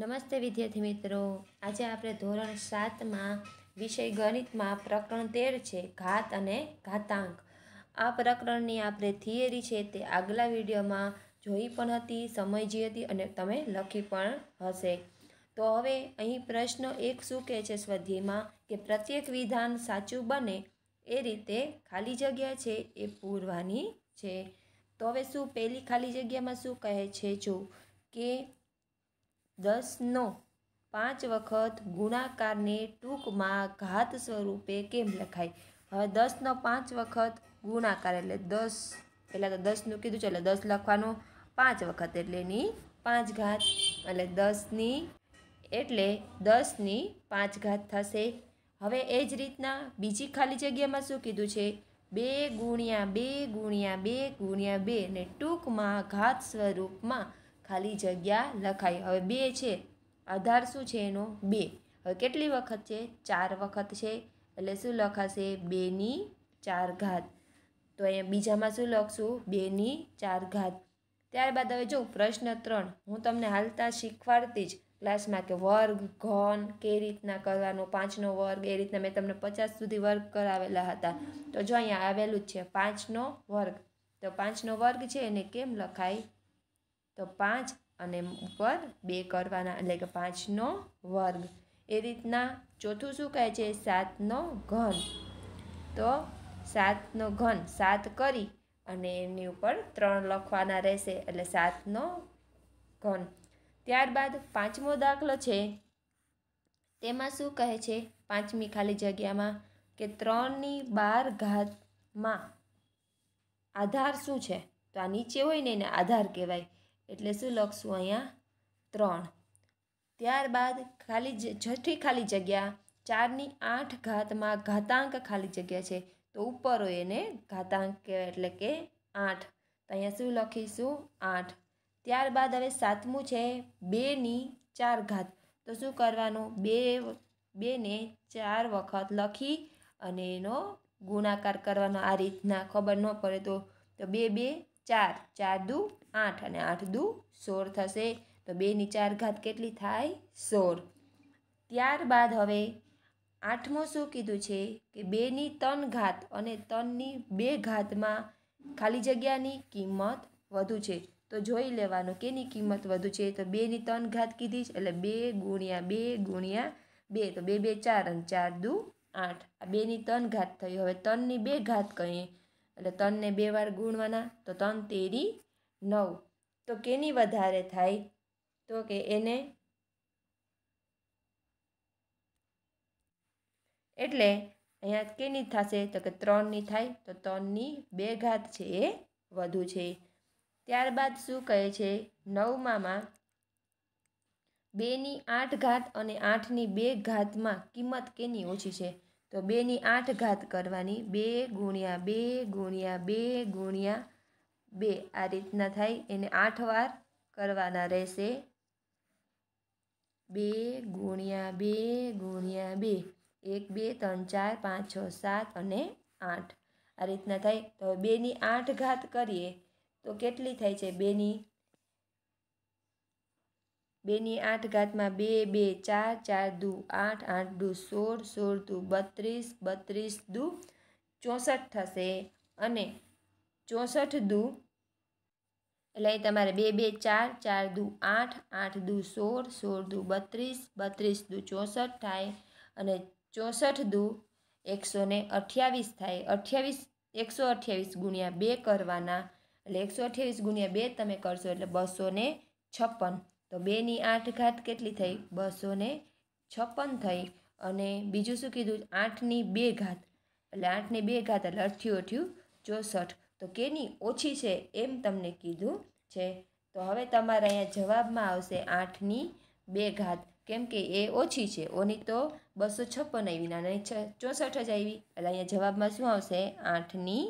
નમસ્તે વિદ્યાર્થી મિત્રો આજે આપણે ધોરણ સાતમાં વિષય ગણિતમાં પ્રકરણ તેર છે ઘાત અને ઘાતાંક આ પ્રકરણની આપણે થિયરી છે તે આગલા વિડીયોમાં જોઈ પણ હતી સમજી હતી અને તમે લખી પણ હશે તો હવે અહીં પ્રશ્ન એક શું કહે છે સ્વધ્યમાં કે પ્રત્યેક વિધાન સાચું બને એ રીતે ખાલી જગ્યા છે એ પૂરવાની છે તો હવે શું પહેલી ખાલી જગ્યામાં શું કહે છે જો કે દસનો પાંચ વખત ગુણાકારને ટૂંકમાં ઘાત સ્વરૂપે કેમ લખાય હવે દસનો પાંચ વખત ગુણાકાર એટલે દસ પહેલાં તો દસનું કીધું છે એટલે દસ લખવાનું પાંચ વખત એટલે એની પાંચ ઘાત એટલે દસની એટલે દસની પાંચ ઘાત થશે હવે એ જ રીતના બીજી ખાલી જગ્યામાં શું કીધું છે બે ગુણ્યા બે ગુણ્યા બે ગુણ્યા બે ને ટૂંકમાં ઘાત સ્વરૂપમાં ખાલી જગ્યા લખાય હવે બે છે આધાર શું છે એનો બે હવે કેટલી વખત છે ચાર વખત છે એટલે શું લખાશે બેની ચાર ઘાત તો અહીંયા બીજામાં શું લખશું બેની ચાર ઘાત ત્યારબાદ હવે જો પ્રશ્ન ત્રણ હું તમને હાલતા શીખવાડતી જ ક્લાસમાં કે વર્ગ ઘન કે રીતના કરવાનો પાંચનો વર્ગ એ રીતના મેં તમને પચાસ સુધી વર્ગ કરાવેલા હતા તો જો અહીંયા આવેલું જ છે પાંચનો વર્ગ તો પાંચનો વર્ગ છે એને કેમ લખાય તો પાંચ અને ઉપર બે કરવાના એટલે કે પાંચનો વર્ગ એ રીતના ચોથું શું કહે છે સાતનો ઘન તો સાતનો ઘન સાત કરી અને એની ઉપર ત્રણ લખવાના રહેશે એટલે સાતનો ઘન ત્યારબાદ પાંચમો દાખલો છે તેમાં શું કહે છે પાંચમી ખાલી જગ્યામાં કે ત્રણની બાર ઘાતમાં આધાર શું છે તો આ નીચે હોય ને એને આધાર કહેવાય એટલે શું લખશું અહીંયા ત્રણ ત્યારબાદ ખાલી જઠ્ઠી ખાલી જગ્યા ચારની આઠ ઘાતમાં ઘાતાંક ખાલી જગ્યા છે તો ઉપર હોય એને ઘાતાંક કહેવાય એટલે કે આઠ તો અહીંયા શું લખીશું આઠ ત્યારબાદ હવે સાતમું છે બેની ચાર ઘાત તો શું કરવાનું બે બેને ચાર વખત લખી અને એનો ગુણાકાર કરવાનો આ રીતના ખબર ન પડે તો તો બે બે ચાર ચાર દુ આઠ અને આઠ દુ સોળ થશે તો બેની ચાર ઘાત કેટલી થાય સોળ ત્યારબાદ હવે આઠમું શું કીધું છે કે બેની ત્રણ ઘાત અને ત્રણની બે ઘાતમાં ખાલી જગ્યાની કિંમત વધુ છે તો જોઈ લેવાનું કેની કિંમત વધુ છે તો બેની ત્રણ ઘાત કીધી છે એટલે બે ગુણ્યા બે ગુણ્યા બે તો બે બે ચાર અને ચાર દુ આઠ આ બેની ત્રણ ઘાત થઈ હવે ત્રણની બે ઘાત કહીએ એટલે ત્રણને બે વાર ગુણવાના તો ત્રણ તેરી નવ તો કેની વધારે થાય તો કે એને એટલે અહીંયા કેની થશે તો કે ત્રણની થાય તો ત્રણની બે ઘાત છે એ વધુ છે ત્યારબાદ શું કહે છે નવમામાં બેની આઠ ઘાત અને આઠની બે ઘાતમાં કિંમત કેની ઓછી છે તો બેની આઠ ઘાત કરવાની બે ગુણ્યા બે ગુણ્યા બે ગુણ્યા બે આ રીતના થાય એને આઠ વાર કરવાના રહેશે બે ગુણ્યા બે ગુણ્યા બે એક બે ત્રણ ચાર પાંચ છ સાત અને આઠ આ રીતના થાય તો બેની આઠ ઘાત કરીએ તો કેટલી થાય છે બેની બેની આઠ ઘાતમાં બે બે ચાર ચાર દુ આઠ આઠ દુ સોળ સોળ દુ બત્રીસ બત્રીસ દુ ચોસઠ થશે અને ચોસઠ દુ એટલે તમારે બે બે ચાર ચાર દુ આઠ આઠ દુ સોળ સોળ દુ બત્રીસ બત્રીસ દુ ચોસઠ થાય અને ચોસઠ દુ એકસો ને અઠ્યાવીસ થાય અઠ્યાવીસ એકસો અઠ્યાવીસ ગુણ્યા બે કરવાના એટલે એકસો અઠ્યાવીસ ગુણ્યા બે તમે કરશો એટલે બસો ને છપ્પન તો બેની આઠ ઘાત કેટલી થઈ બસો ને છપ્પન થઈ અને બીજું શું કીધું આઠની બે ઘાત એટલે આઠની બે ઘાત એટલે અઠ્યું અઠ્યું ચોસઠ તો કેની ઓછી છે એમ તમને કીધું છે તો હવે તમારા અહીંયા જવાબમાં આવશે આઠની બે ઘાત કેમ કે એ ઓછી છે ઓની તો બસો છપ્પન આવી નાની ચોસઠ જ આવી એટલે અહીંયા જવાબમાં શું આવશે આઠની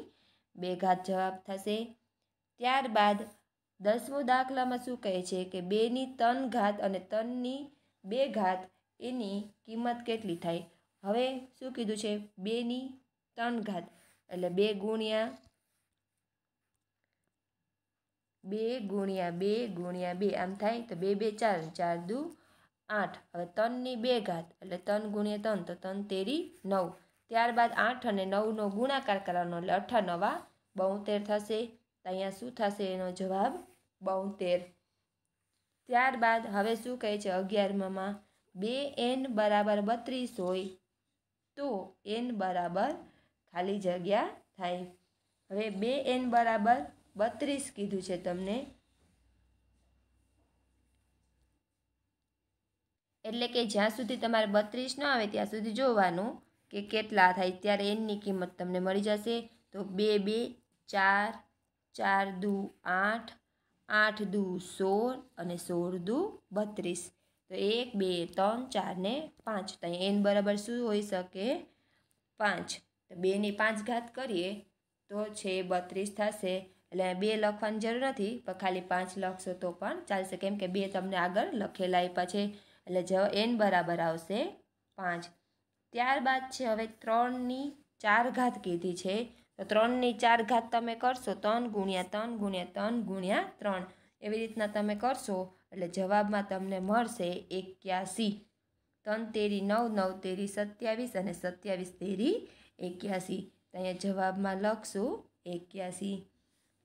બે ઘાત જવાબ થશે ત્યારબાદ દસમો દાખલામાં શું કહે છે કે બેની ત્રણ ઘાત અને ત્રણની બે ઘાત એની કિંમત કેટલી થાય હવે શું કીધું છે બેની ત્રણ ઘાત એટલે બે ગુણ્યા બે ગુણ્યા બે ગુણ્યા બે આમ થાય તો બે બે ચાર ચાર દુ આઠ હવે ત્રણની બે ઘાત એટલે ત્રણ ગુણ્યા ત્રણ તો ત્રણ તેરી નવ ત્યારબાદ આઠ અને નવનો ગુણાકાર કરવાનો એટલે અઠા નવા બોતેર થશે તો અહીંયા શું થશે એનો જવાબ બોતેર ત્યારબાદ હવે શું કહે છે અગિયારમાં બે એન બરાબર બત્રીસ હોય તો એન બરાબર ખાલી જગ્યા થાય હવે બે એન બરાબર બત્રીસ કીધું છે તમને એટલે કે જ્યાં સુધી તમારે બત્રીસ ન આવે ત્યાં સુધી જોવાનું કે કેટલા થાય ત્યારે એનની કિંમત તમને મળી જશે તો બે બે ચાર ચાર દુ આઠ આઠ દુ સોળ અને સોળ દુ બત્રીસ તો એક બે ત્રણ ચાર ને પાંચ તો એન બરાબર શું હોઈ શકે પાંચ તો બેની પાંચ ઘાત કરીએ તો છે બત્રીસ થશે એટલે બે લખવાની જરૂર નથી પણ ખાલી પાંચ લખશો તો પણ ચાલશે કેમ કે બે તમને આગળ લખેલા આપ્યા છે એટલે જ એન બરાબર આવશે પાંચ ત્યારબાદ છે હવે ત્રણની ચાર ઘાત કીધી છે તો ત્રણની ચાર ઘાત તમે કરશો ત્રણ ગુણ્યા ત્રણ ગુણ્યા ત્રણ ગુણ્યા ત્રણ એવી રીતના તમે કરશો એટલે જવાબમાં તમને મળશે એક્યાસી ત્રણ તેરી નવ નવ તેરી સત્યાવીસ અને સત્યાવીસ તેરી એક્યાસી અહીંયા જવાબમાં લખશું એક્યાસી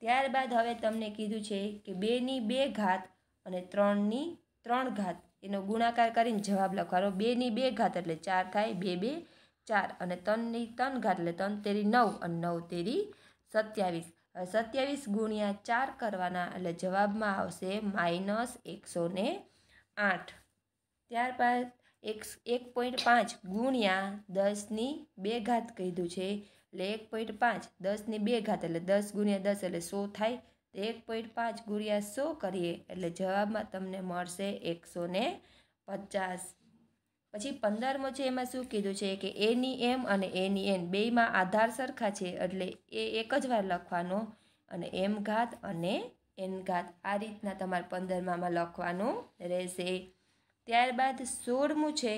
ત્યારબાદ હવે તમને કીધું છે કે બેની બે ઘાત અને ત્રણની ત્રણ ઘાત એનો ગુણાકાર કરીને જવાબ લખવાનો બેની બે ઘાત એટલે ચાર થાય બે બે ચાર અને ત્રણની ત્રણ ઘાત એટલે ત્રણ તેરી નવ અને નવ તેરી સત્યાવીસ સત્યાવીસ ગુણ્યા ચાર કરવાના એટલે જવાબમાં આવશે માઇનસ એકસો ને આઠ ત્યારબાદ એક એક પોઈન્ટ પાંચ ગુણ્યા દસની બે ઘાત કીધું છે એટલે એક પોઈન્ટ પાંચ દસની બે ઘાત એટલે દસ ગુણ્યા દસ એટલે સો થાય તો એક પોઈન્ટ પાંચ ગુણ્યા સો કરીએ એટલે જવાબમાં તમને મળશે એકસો ને પચાસ પછી પંદરમો છે એમાં શું કીધું છે કે એની એમ અને એની એન બેમાં આધાર સરખા છે એટલે એ એક જ વાર લખવાનો અને એમ ઘાત અને એન ઘાત આ રીતના તમારે પંદરમામાં લખવાનું રહેશે ત્યારબાદ સોળમું છે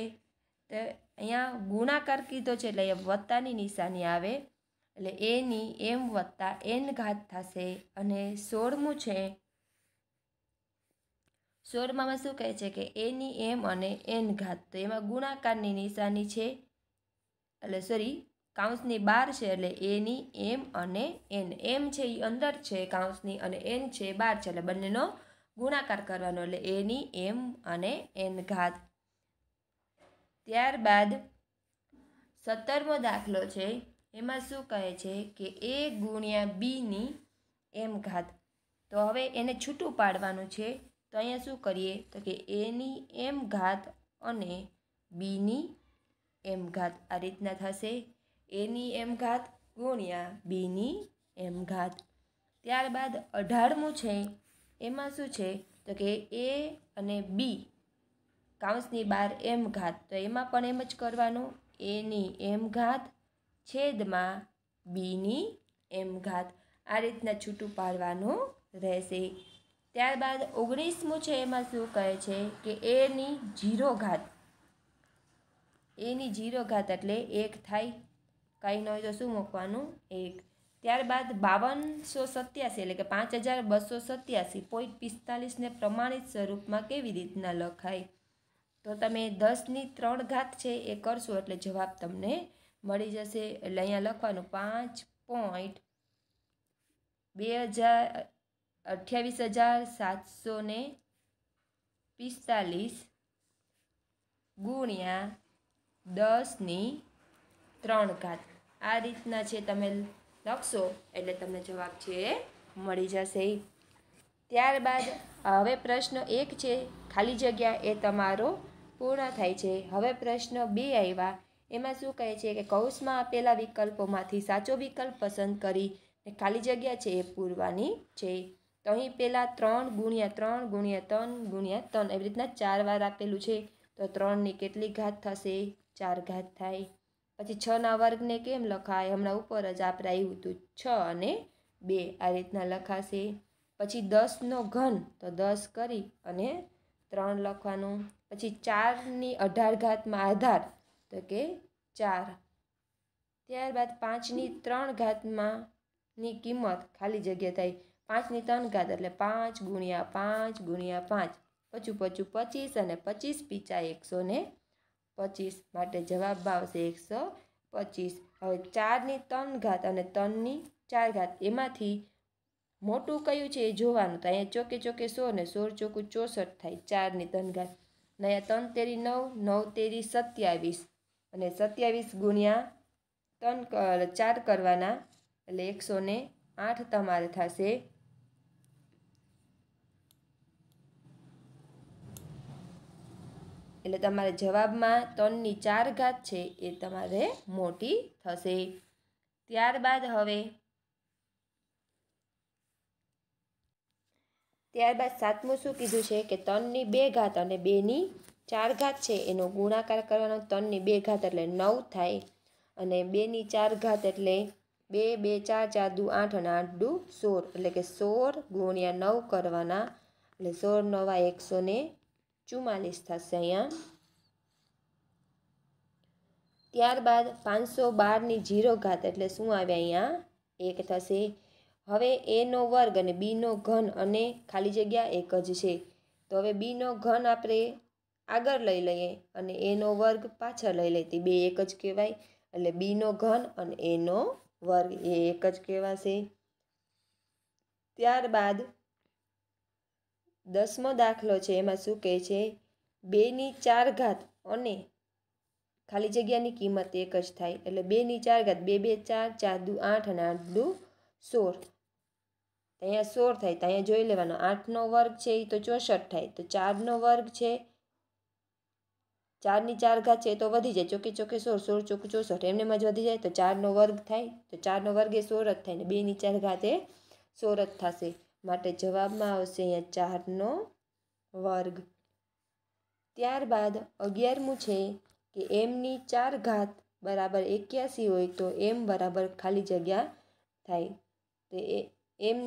તો અહીંયા ગુણાકાર કીધો છે એટલે અહીંયા વત્તાની નિશાની આવે એટલે એની એમ વત્તા એન ઘાત થશે અને સોળમું છે સોળમાં શું કહે છે કે એની એમ અને એન ઘાત તો એમાં ગુણાકારની નિશાની છે એટલે સોરી કાઉન્સની બાર છે એટલે એની એમ અને એન એમ છે એ અંદર છે કાઉન્સની અને એન છે બાર છે એટલે બંનેનો ગુણાકાર કરવાનો એટલે એની એમ અને એન ઘાત ત્યારબાદ સત્તરમો દાખલો છે એમાં શું કહે છે કે એ ગુણ્યા બીની એમ ઘાત તો હવે એને છૂટું પાડવાનું છે તો અહીંયા શું કરીએ તો કે એની એમ ઘાત અને બીની એમ ઘાત આ રીતના થશે એની એમ ઘાત ગુણ્યા બીની એમ ઘાત ત્યારબાદ અઢારમું છે એમાં શું છે તો કે એ અને બી કાઉન્સની બહાર એમ ઘાત તો એમાં પણ એમ જ કરવાનું એની એમ ઘાત છેદમાં બીની એમ ઘાત આ રીતના છૂટું પાડવાનું રહેશે ત્યારબાદ ઓગણીસમું છે એમાં શું કહે છે કે એની જીરો ઘાત એની જીરો ઘાત એટલે એક થાય કંઈ ન હોય તો શું મૂકવાનું એક ત્યારબાદ બાવનસો સત્યાસી એટલે કે પાંચ હજાર બસો સત્યાસી પોઈન્ટ પિસ્તાલીસને પ્રમાણિત સ્વરૂપમાં કેવી રીતના લખાય તો તમે દસની ત્રણ ઘાત છે એ કરશો એટલે જવાબ તમને મળી જશે એટલે અહીંયા લખવાનું પાંચ પોઈન્ટ બે હજાર અઠ્યાવીસ હજાર સાતસો ને પિસ્તાલીસ ગુણ્યા દસની ત્રણ ઘાત આ રીતના છે તમે લખશો એટલે તમને જવાબ છે એ મળી જશે ત્યારબાદ હવે પ્રશ્ન એક છે ખાલી જગ્યા એ તમારો પૂર્ણ થાય છે હવે પ્રશ્ન બે આવ્યા એમાં શું કહે છે કે કૌશમાં આપેલા વિકલ્પોમાંથી સાચો વિકલ્પ પસંદ કરી ને ખાલી જગ્યા છે એ પૂરવાની છે તો અહીં પહેલાં ત્રણ ગુણ્યા ત્રણ ગુણ્યા ત્રણ ગુણ્યા ત્રણ એવી રીતના ચાર વાર આપેલું છે તો ત્રણની કેટલી ઘાત થશે ચાર ઘાત થાય પછી છના વર્ગને કેમ લખાય હમણાં ઉપર જ આપણે આવ્યું હતું છ અને બે આ રીતના લખાશે પછી દસનો ઘન તો દસ કરી અને ત્રણ લખવાનું પછી ચારની અઢાર ઘાતમાં આધાર તો કે ચાર ત્યારબાદ પાંચની ત્રણ ઘાતમાંની કિંમત ખાલી જગ્યા થાય પાંચની ત્રણ ઘાત એટલે પાંચ ગુણ્યા પાંચ ગુણ્યા પાંચ પચું પચું પચીસ અને પચીસ પીચા એકસો ને પચીસ માટે જવાબ આવશે એકસો પચીસ હવે ચારની ત્રણ ઘાત અને ત્રણની ચાર ઘાત એમાંથી મોટું કયું છે એ જોવાનું તો અહીંયા ચોકે ચોકે સો ને સોળ ચોકું ચોસઠ થાય ચારની ધનઘાત અને અહીંયા ત્રણ તેરી નવ નવ તેરી સત્યાવીસ અને સત્યાવીસ ગુણ્યા ત્રણ ચાર કરવાના એટલે એકસો ને આઠ તમારે થશે એટલે તમારે જવાબમાં ત્રણની ચાર ઘાત છે એ તમારે મોટી થશે ત્યારબાદ હવે ત્યારબાદ સાતમું શું કીધું છે કે ત્રણની બે ઘાત અને બેની ચાર ઘાત છે એનો ગુણાકાર કરવાનો ત્રણની બે ઘાત એટલે નવ થાય અને બેની ચાર ઘાત એટલે બે બે ચાર ચાર દુ આઠ અને આઠ દુ સોળ એટલે કે સોળ ગુણ્યા નવ કરવાના એટલે સોળ નવા એકસો ને ચુમ્માલીસ થશે અહીંયા ત્યારબાદ પાંચસો બારની જીરો ઘાત એટલે શું આવે અહીંયા એક થશે હવે એનો વર્ગ અને બીનો ઘન અને ખાલી જગ્યા એક જ છે તો હવે બીનો ઘન આપણે આગળ લઈ લઈએ અને એનો વર્ગ પાછળ લઈ લઈએ તે બે એક જ કહેવાય એટલે બીનો ઘન અને એનો વર્ગ એ એક જ કહેવાશે ત્યારબાદ દસમો દાખલો છે એમાં શું કહે છે બેની ચાર ઘાત અને ખાલી જગ્યાની કિંમત એક જ થાય એટલે બેની ચાર ઘાત બે બે ચાર ચાર દુ આઠ અને આઠ દુ સોળ તો અહીંયા સોળ થાય તો અહીંયા જોઈ લેવાનો આઠનો વર્ગ છે એ તો ચોસઠ થાય તો ચારનો વર્ગ છે ચારની ચાર ઘાત છે એ તો વધી જાય ચોકે ચોકે સોળ સોળ ચોક ચોસઠ એમનેમાં જ વધી જાય તો ચારનો વર્ગ થાય તો ચારનો વર્ગ એ સોળ જ થાય ને બેની ચાર ઘાત એ સોળ જ થશે માટે જવાબમાં આવશે અહીંયા ચારનો વર્ગ ત્યારબાદ અગિયારમું છે કે એમની ચાર ઘાત બરાબર એક્યાસી હોય તો એમ બરાબર ખાલી જગ્યા થાય તો એ એમ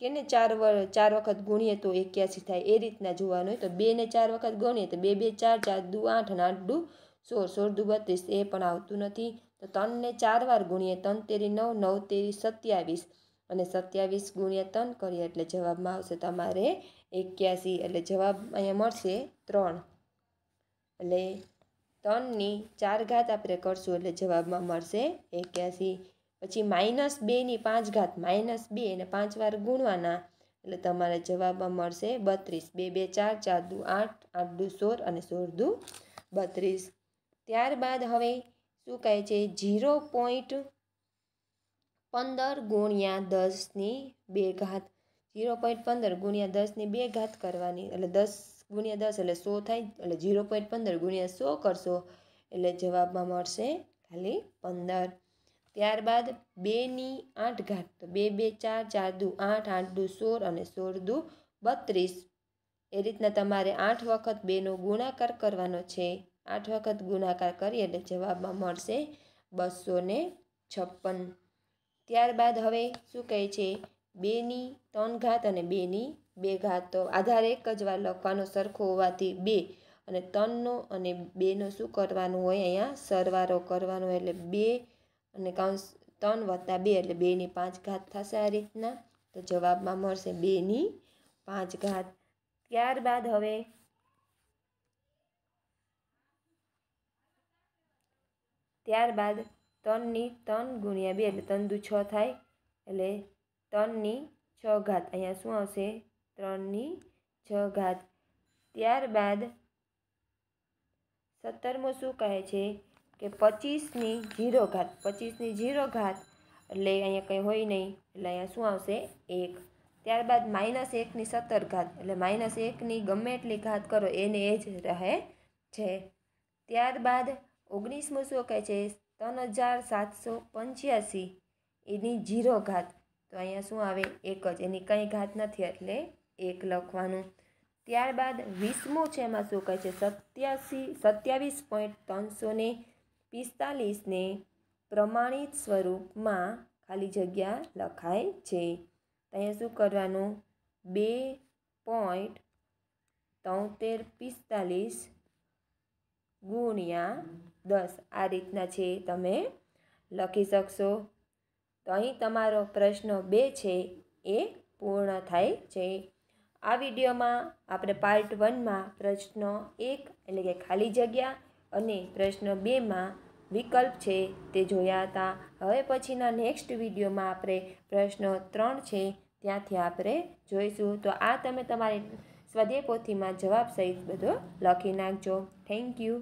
કેને ચાર ચાર વખત ગુણીએ તો એક્યાસી થાય એ રીતના જોવાનું હોય તો બે ને ચાર વખત ગણીએ તો બે બે ચાર ચાર દુ આઠ અને આઠ દુ સોળ સોળ દુ બત્રીસ એ પણ આવતું નથી તો ત્રણને ચાર વાર ગુણીએ ત્રણ તેરી નવ નવ તેરી સત્યાવીસ અને સત્યાવીસ ગુણ્યા ત્રણ કરીએ એટલે જવાબમાં આવશે તમારે એક્યાસી એટલે જવાબ અહીંયા મળશે ત્રણ એટલે ત્રણની ચાર ઘાત આપણે કરશું એટલે જવાબમાં મળશે એક્યાસી પછી માઇનસ બેની પાંચ ઘાત માઇનસ બે અને પાંચ વાર ગુણવાના એટલે તમારે જવાબમાં મળશે બત્રીસ બે બે ચાર ચાર દુ આઠ આઠ દુ સોળ અને સોળ દુ બત્રીસ ત્યારબાદ હવે શું કહે છે ઝીરો પોઈન્ટ પંદર ગુણ્યા દસની બે ઘાત ઝીરો પોઈન્ટ પંદર ગુણ્યા દસની બે ઘાત કરવાની એટલે દસ ગુણ્યા દસ એટલે સો થાય એટલે ઝીરો પોઈન્ટ પંદર ગુણ્યા સો કરશો એટલે જવાબમાં મળશે ખાલી પંદર ત્યારબાદ બેની આઠ ઘાત તો બે બે ચાર ચાર દુ આઠ આઠ દુ સોળ અને સોળ દુ બત્રીસ એ રીતના તમારે આઠ વખત બેનો ગુણાકાર કરવાનો છે આઠ વખત ગુણાકાર કરીએ એટલે જવાબમાં મળશે બસો ને છપ્પન ત્યારબાદ હવે શું કહે છે બેની ત્રણ ઘાત અને બેની બે ઘાત તો આધાર એક જ વાર લખવાનો સરખો હોવાથી બે અને ત્રણનો અને બેનો શું કરવાનું હોય અહીંયા સરવારો કરવાનો એટલે બે અને કૌંસ ત્રણ વત્તા બે એટલે બેની પાંચ ઘાત થશે આ રીતના તો જવાબમાં મળશે બેની પાંચ ઘાત ત્યારબાદ હવે ત્યારબાદ ત્રણની ત્રણ ગુણ્યા બે એટલે ત્રણ દુ છ થાય એટલે ત્રણની છ ઘાત અહીંયા શું આવશે ત્રણની છ ઘાત ત્યારબાદ સત્તરમો શું કહે છે કે પચીસની જીરો ઘાત પચીસની જીરો ઘાત એટલે અહીંયા કંઈ હોય નહીં એટલે અહીંયા શું આવશે એક ત્યારબાદ માઇનસ એકની સત્તર ઘાત એટલે માઇનસ એકની ગમે એટલી ઘાત કરો એને એ જ રહે છે ત્યારબાદ ઓગણીસમું શું કહે છે ત્રણ હજાર સાતસો પંચ્યાસી એની જીરો ઘાત તો અહીંયા શું આવે એક જ એની કંઈ ઘાત નથી એટલે એક લખવાનું ત્યારબાદ વીસમું છે એમાં શું કહે છે સત્યાસી સત્યાવીસ પોઈન્ટ ત્રણસો ને પિસ્તાલીસને પ્રમાણિત સ્વરૂપમાં ખાલી જગ્યા લખાય છે અહીંયા શું કરવાનું બે પોઈન્ટ તોતેર પિસ્તાલીસ ગુણ્યા દસ આ રીતના છે તમે લખી શકશો તો અહીં તમારો પ્રશ્ન બે છે એ પૂર્ણ થાય છે આ વિડીયોમાં આપણે પાર્ટ વનમાં પ્રશ્ન એક એટલે કે ખાલી જગ્યા અને પ્રશ્ન બેમાં વિકલ્પ છે તે જોયા હતા હવે પછીના નેક્સ્ટ વિડીયોમાં આપણે પ્રશ્ન ત્રણ છે ત્યાંથી આપણે જોઈશું તો આ તમે તમારી સ્વાધ્યાય પોથીમાં જવાબ સહિત બધો લખી નાખજો થેન્ક યુ